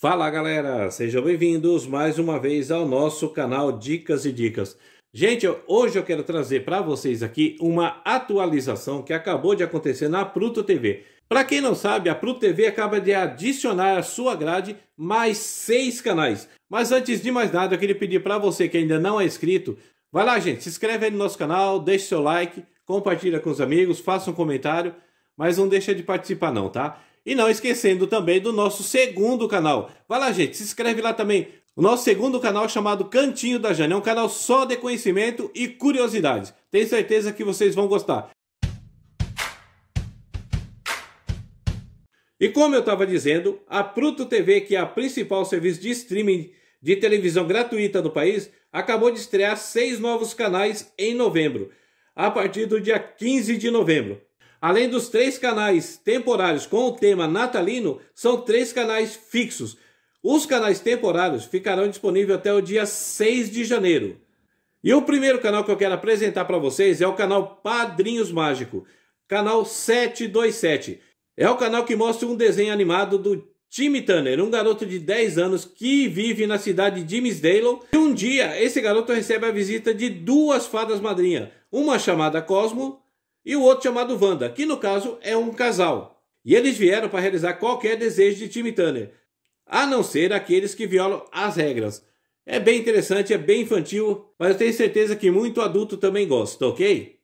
Fala galera, sejam bem-vindos mais uma vez ao nosso canal Dicas e Dicas. Gente, hoje eu quero trazer para vocês aqui uma atualização que acabou de acontecer na Pruto TV. Para quem não sabe, a Pruto TV acaba de adicionar à sua grade mais seis canais. Mas antes de mais nada, eu queria pedir para você que ainda não é inscrito, vai lá gente, se inscreve aí no nosso canal, deixe seu like, compartilha com os amigos, faça um comentário, mas não deixa de participar não, tá? E não esquecendo também do nosso segundo canal. Vai lá, gente, se inscreve lá também. O nosso segundo canal chamado Cantinho da Jane é um canal só de conhecimento e curiosidades. Tenho certeza que vocês vão gostar. E como eu estava dizendo, a Pluto TV, que é a principal serviço de streaming de televisão gratuita do país, acabou de estrear seis novos canais em novembro, a partir do dia 15 de novembro. Além dos três canais temporários com o tema natalino, são três canais fixos. Os canais temporários ficarão disponíveis até o dia 6 de janeiro. E o primeiro canal que eu quero apresentar para vocês é o canal Padrinhos Mágico, canal 727. É o canal que mostra um desenho animado do Timmy Tanner, um garoto de 10 anos que vive na cidade de Misdale. E um dia, esse garoto recebe a visita de duas fadas madrinha, uma chamada Cosmo e o outro chamado Wanda, que no caso é um casal. E eles vieram para realizar qualquer desejo de Timmy Turner, a não ser aqueles que violam as regras. É bem interessante, é bem infantil, mas eu tenho certeza que muito adulto também gosta, ok?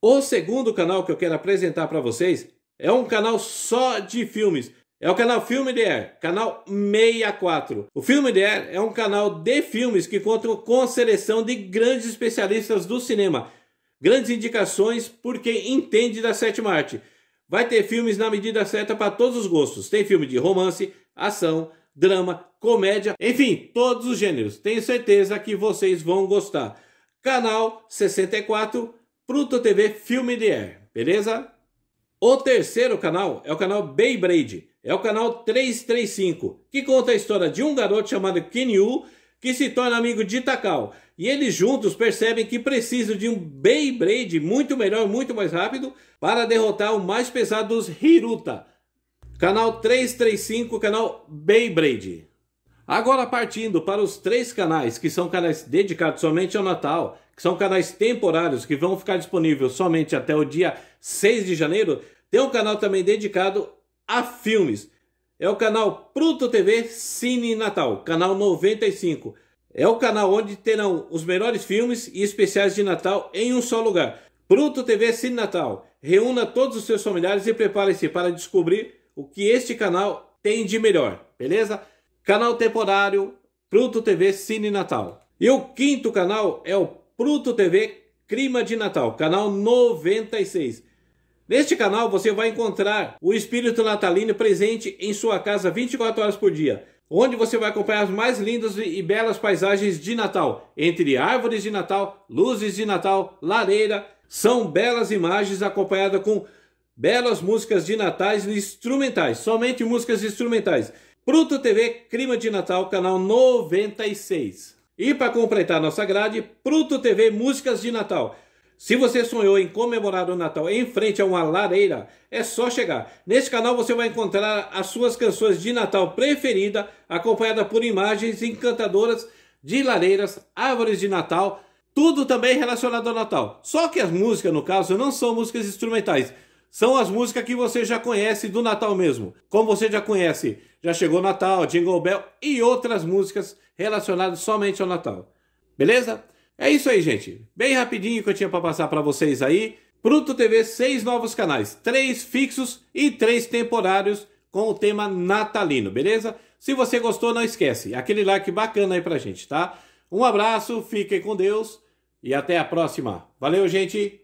O segundo canal que eu quero apresentar para vocês é um canal só de filmes. É o canal Filme de Air, canal 64. O Filme de Air é um canal de filmes que conta com a seleção de grandes especialistas do cinema. Grandes indicações por quem entende da sétima arte. Vai ter filmes na medida certa para todos os gostos. Tem filme de romance, ação, drama, comédia, enfim, todos os gêneros. Tenho certeza que vocês vão gostar. Canal 64, Pruto TV Filme de Air, beleza? O terceiro canal é o canal Beyblade. É o canal 335, que conta a história de um garoto chamado Kenyu que se torna amigo de Takao. E eles juntos percebem que precisam de um Beyblade muito melhor, muito mais rápido, para derrotar o mais pesado dos Hiruta. Canal 335, canal Beyblade. Agora partindo para os três canais que são canais dedicados somente ao Natal, que são canais temporários que vão ficar disponíveis somente até o dia 6 de janeiro, tem um canal também dedicado a filmes. É o canal Pruto TV Cine Natal, canal 95. É o canal onde terão os melhores filmes e especiais de Natal em um só lugar. Pruto TV Cine Natal. Reúna todos os seus familiares e prepare-se para descobrir o que este canal tem de melhor, beleza? Canal temporário Pruto TV Cine Natal. E o quinto canal é o Pruto TV Clima de Natal, canal 96. Neste canal você vai encontrar o espírito natalino presente em sua casa 24 horas por dia, onde você vai acompanhar as mais lindas e belas paisagens de Natal, entre árvores de Natal, luzes de Natal, lareira, são belas imagens acompanhadas com belas músicas de natais instrumentais, somente músicas instrumentais. Pruto TV Clima de Natal, canal 96. E para completar nossa grade, Pruto TV Músicas de Natal. Se você sonhou em comemorar o Natal em frente a uma lareira, é só chegar. Neste canal você vai encontrar as suas canções de Natal preferida, acompanhada por imagens encantadoras de lareiras, árvores de Natal, tudo também relacionado ao Natal. Só que as músicas, no caso, não são músicas instrumentais. São as músicas que você já conhece do Natal mesmo. Como você já conhece, já chegou Natal, Jingle Bell e outras músicas relacionadas somente ao Natal. Beleza? É isso aí, gente. Bem rapidinho que eu tinha para passar para vocês aí. Bruto TV, seis novos canais, três fixos e três temporários com o tema natalino, beleza? Se você gostou, não esquece, aquele like bacana aí pra gente, tá? Um abraço, fiquem com Deus e até a próxima. Valeu, gente!